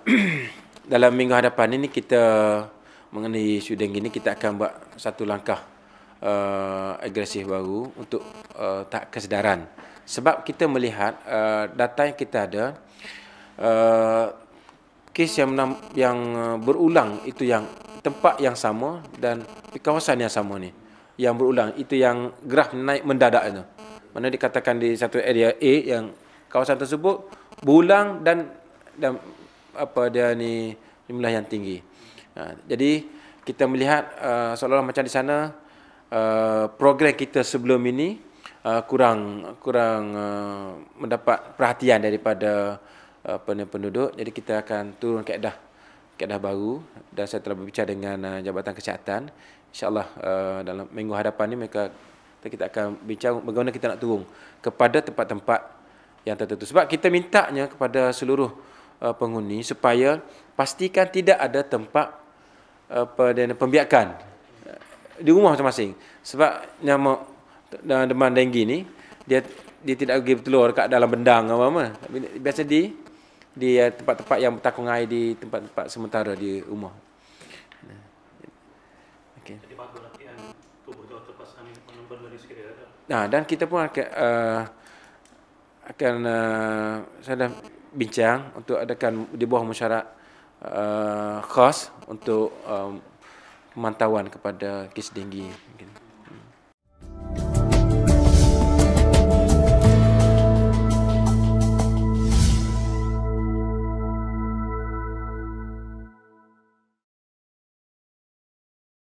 dalam minggu hadapan ini kita mengenai isu dengue ini kita akan buat satu langkah uh, agresif baru untuk uh, tak kesedaran sebab kita melihat uh, data yang kita ada uh, kes yang yang uh, berulang itu yang tempat yang sama dan kawasan yang sama ni yang berulang itu yang graf naik mendadak itu mana dikatakan di satu area A yang kawasan tersebut berulang dan dan apa dia ni jumlah yang tinggi. Ha, jadi kita melihat uh, seolah-olah macam di sana uh, progres kita sebelum ini uh, kurang kurang uh, mendapat perhatian daripada uh, penduduk. Jadi kita akan turun ke Kedah keadaan baru dan saya telah berbincang dengan uh, Jabatan Kesihatan. InsyaAllah uh, dalam minggu hadapan ini mereka kita akan bincang bagaimana kita nak turun kepada tempat-tempat yang tertentu. Sebab kita mintanya kepada seluruh uh, penghuni supaya pastikan tidak ada tempat apa uh, eh, dan pembiakan eh, di rumah masing-masing sebab nyamuk dan demam denggi ni dia dia tidak pergi telur dekat dalam bendang apa apa biasa di di tempat-tempat yang bertakung air di tempat-tempat sementara di rumah nah dan kita pun akan uh, akan uh, saya dah bincang untuk adakan di bawah mesyuarat uh, eh, khas untuk um, pemantauan kepada kes denggi.